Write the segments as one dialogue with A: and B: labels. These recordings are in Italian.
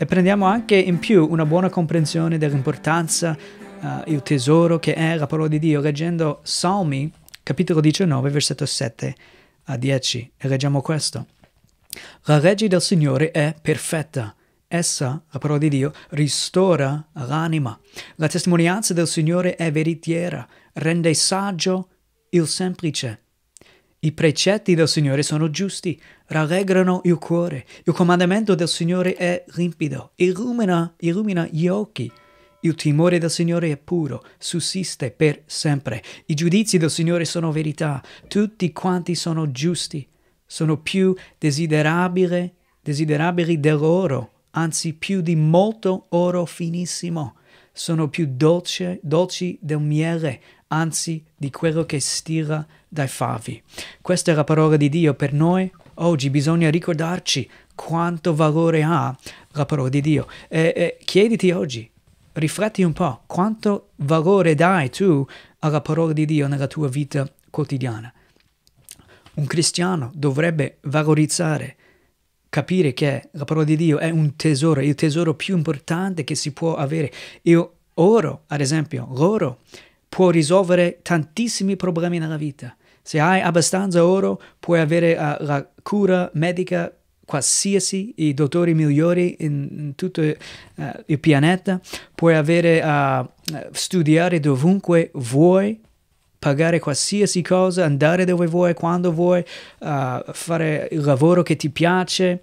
A: e prendiamo anche in più una buona comprensione dell'importanza Uh, il tesoro che è la parola di Dio, leggendo Salmi, capitolo 19, versetto 7 a 10, e leggiamo questo. La legge del Signore è perfetta. Essa, la parola di Dio, ristora l'anima. La testimonianza del Signore è veritiera, rende saggio il semplice. I precetti del Signore sono giusti, rallegrano il cuore. Il comandamento del Signore è limpido, illumina, illumina gli occhi. Il timore del Signore è puro, sussiste per sempre. I giudizi del Signore sono verità, tutti quanti sono giusti, sono più desiderabili dell'oro, anzi più di molto oro finissimo sono più dolce, dolci del miele, anzi di quello che stira dai favi. Questa è la parola di Dio per noi. Oggi bisogna ricordarci quanto valore ha la parola di Dio. E, e, chiediti oggi, rifletti un po', quanto valore dai tu alla parola di Dio nella tua vita quotidiana. Un cristiano dovrebbe valorizzare, capire che la parola di Dio è un tesoro, il tesoro più importante che si può avere. Io Oro, ad esempio, l'oro può risolvere tantissimi problemi nella vita. Se hai abbastanza oro, puoi avere uh, la cura medica qualsiasi, i dottori migliori in, in tutto uh, il pianeta, puoi avere, uh, studiare dovunque vuoi, pagare qualsiasi cosa, andare dove vuoi, quando vuoi, fare il lavoro che ti piace,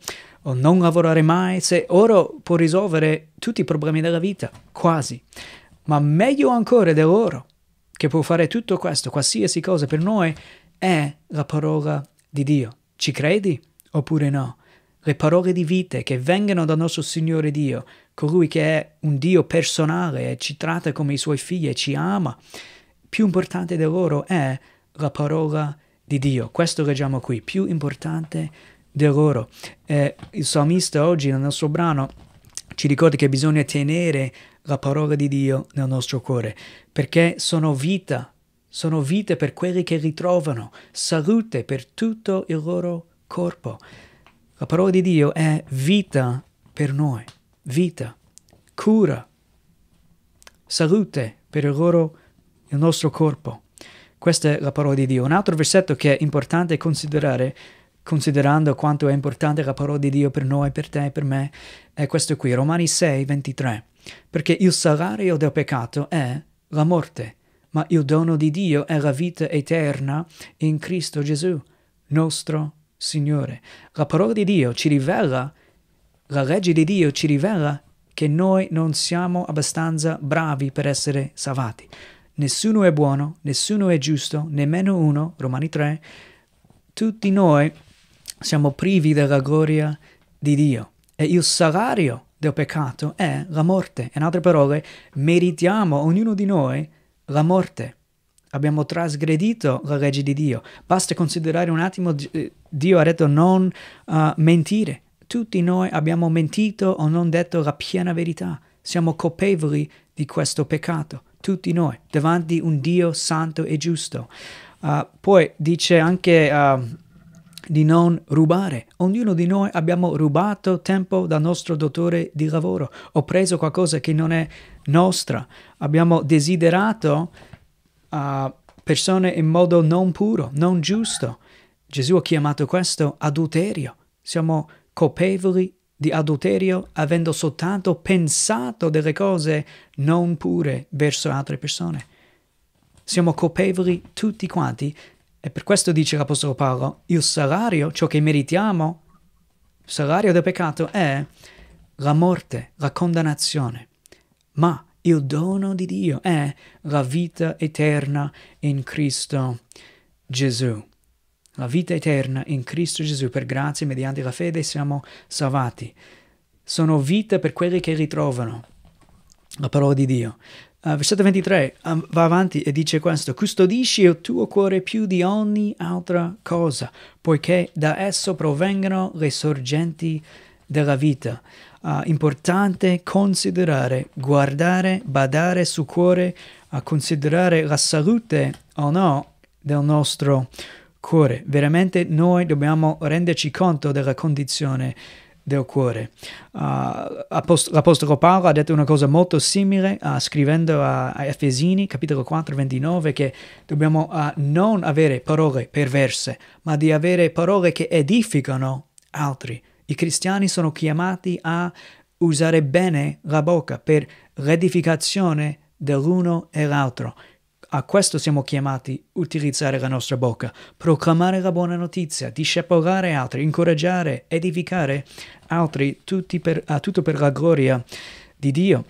A: o non lavorare mai, se oro può risolvere tutti i problemi della vita, quasi. Ma meglio ancora dell'oro, che può fare tutto questo, qualsiasi cosa per noi, è la parola di Dio. Ci credi oppure no? Le parole di vite che vengono dal nostro Signore Dio, colui che è un Dio personale e ci tratta come i suoi figli e ci ama, più importante dell'oro è la parola di Dio. Questo leggiamo qui, più importante di loro. Eh, il salmista oggi nel nostro brano ci ricorda che bisogna tenere la parola di Dio nel nostro cuore, perché sono vita, sono vita per quelli che ritrovano, salute per tutto il loro corpo. La parola di Dio è vita per noi, vita, cura, salute per il, loro, il nostro corpo. Questa è la parola di Dio. Un altro versetto che è importante considerare considerando quanto è importante la parola di Dio per noi, per te, per me, è questo qui, Romani 6, 23. Perché il salario del peccato è la morte, ma il dono di Dio è la vita eterna in Cristo Gesù, nostro Signore. La parola di Dio ci rivela, la legge di Dio ci rivela che noi non siamo abbastanza bravi per essere salvati. Nessuno è buono, nessuno è giusto, nemmeno uno, Romani 3. Tutti noi siamo privi della gloria di Dio e il salario del peccato è la morte. In altre parole, meritiamo ognuno di noi la morte. Abbiamo trasgredito la legge di Dio. Basta considerare un attimo, eh, Dio ha detto non uh, mentire. Tutti noi abbiamo mentito o non detto la piena verità. Siamo colpevoli di questo peccato, tutti noi, davanti a un Dio santo e giusto. Uh, poi dice anche... Uh, di non rubare. Ognuno di noi abbiamo rubato tempo dal nostro dottore di lavoro o preso qualcosa che non è nostra. Abbiamo desiderato uh, persone in modo non puro, non giusto. Gesù ha chiamato questo adulterio. Siamo colpevoli di adulterio avendo soltanto pensato delle cose non pure verso altre persone. Siamo colpevoli tutti quanti e per questo dice l'Apostolo Paolo, il salario, ciò che meritiamo, il salario del peccato è la morte, la condannazione, ma il dono di Dio è la vita eterna in Cristo Gesù. La vita eterna in Cristo Gesù, per grazia, mediante la fede siamo salvati. Sono vita per quelli che ritrovano la parola di Dio. Eh, versetto 23 um, va avanti e dice questo, custodisci il tuo cuore più di ogni altra cosa, poiché da esso provengono le sorgenti della vita. Uh, importante considerare, guardare, badare sul cuore, uh, considerare la salute o no del nostro cuore. Veramente noi dobbiamo renderci conto della condizione del cuore. Uh, ah, Apost- L'Apostolo Paolo ha detto una cosa molto simile uh, scrivendo a, a, Efesini, capitolo 4, 29, che dobbiamo uh, non avere parole perverse, ma di avere parole che edificano altri. I cristiani sono chiamati a usare bene la bocca per l'edificazione dell'uno e l'altro. A questo siamo chiamati utilizzare la nostra bocca, proclamare la buona notizia, discepolare altri, incoraggiare, edificare altri, per, a tutto per la gloria di Dio.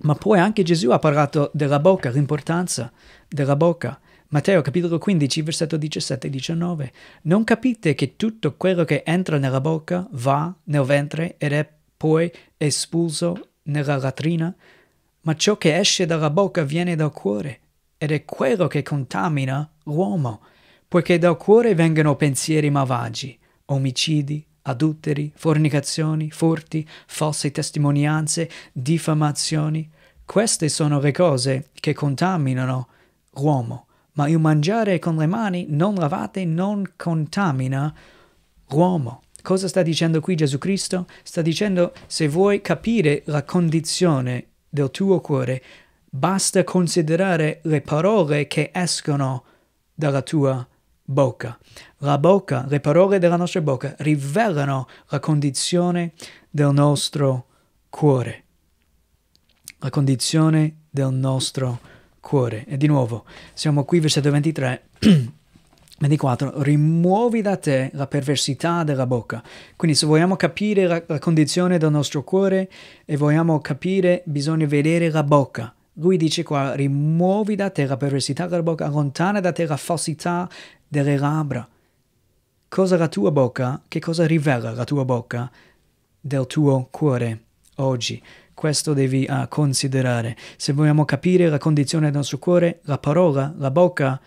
A: Ma poi anche Gesù ha parlato della bocca, l'importanza della bocca. Matteo capitolo 15, versetto 17 e 19. Non capite che tutto quello che entra nella bocca va nel ventre ed è poi espulso nella latrina? Ma ciò che esce dalla bocca viene dal cuore ed è quello che contamina l'uomo, poiché dal cuore vengono pensieri malvagi, omicidi, adulteri, fornicazioni, furti, false testimonianze, diffamazioni. Queste sono le cose che contaminano l'uomo, ma il mangiare con le mani non lavate non contamina l'uomo. Cosa sta dicendo qui Gesù Cristo? Sta dicendo se vuoi capire la condizione del tuo cuore, Basta considerare le parole che escono dalla tua bocca. La bocca, le parole della nostra bocca rivelano la condizione del nostro cuore. La condizione del nostro cuore. E di nuovo, siamo qui, versetto 23. 24. Rimuovi da te la perversità della bocca. Quindi se vogliamo capire la, la condizione del nostro cuore e vogliamo capire, bisogna vedere la bocca lui dice qua, rimuovi da te la perversità della bocca, allontana da te la falsità delle labbra. Cosa la tua bocca, che cosa rivela la tua bocca del tuo cuore oggi? Questo devi uh, considerare. Se vogliamo capire la condizione del nostro cuore, la parola, la bocca,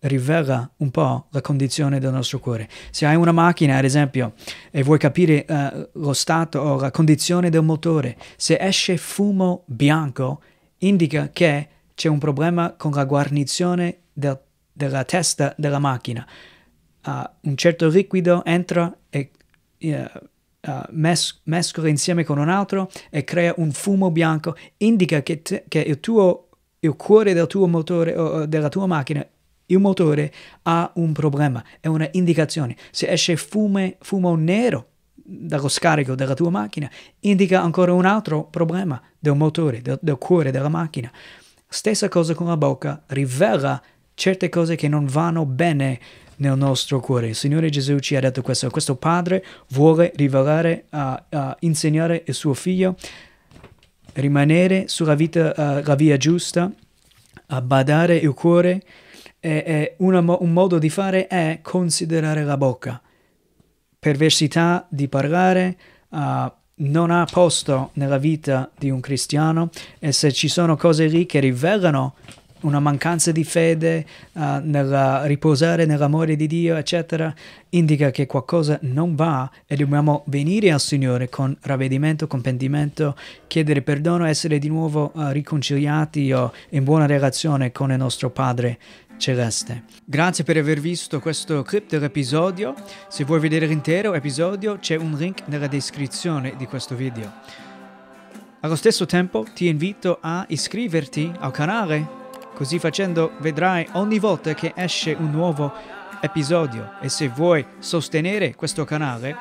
A: rivela un po' la condizione del nostro cuore. Se hai una macchina, ad esempio, e vuoi capire uh, lo stato o la condizione del motore, se esce fumo bianco, indica che c'è un problema con la guarnizione del, della testa della macchina. Uh, un certo liquido entra e uh, uh, mes mescola insieme con un altro e crea un fumo bianco, indica che, che il, tuo, il cuore del tuo motore o della tua macchina il motore ha un problema, è una indicazione. Se esce fume, fumo nero dallo scarico della tua macchina indica ancora un altro problema del motore, del, del cuore della macchina. Stessa cosa con la bocca, rivela certe cose che non vanno bene nel nostro cuore. Il Signore Gesù ci ha detto questo, questo padre vuole rivelare, uh, uh, insegnare il suo figlio rimanere sulla vita, uh, via giusta, a badare il cuore e, e una, un modo di fare è considerare la bocca perversità di parlare uh, non ha posto nella vita di un cristiano e se ci sono cose lì che rivelano una mancanza di fede uh, eh, nel riposare nell'amore di Dio, eccetera, indica che qualcosa non va e dobbiamo venire al Signore con ravvedimento, con pentimento, chiedere perdono, essere di nuovo uh, riconciliati o in buona relazione con il nostro Padre celeste. Grazie per aver visto questo clip dell'episodio. Se vuoi vedere l'intero episodio c'è un link nella descrizione di questo video. Allo stesso tempo ti invito a iscriverti al canale, così facendo vedrai ogni volta che esce un nuovo episodio e se vuoi sostenere questo canale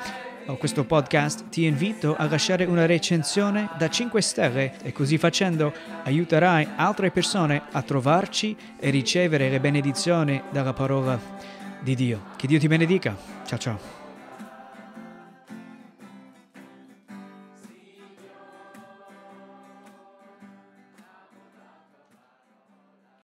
A: o questo podcast, ti invito a lasciare una recensione da 5 stelle e così facendo aiuterai altre persone a trovarci e ricevere le benedizioni dalla parola di Dio. Che Dio ti benedica. Ciao ciao.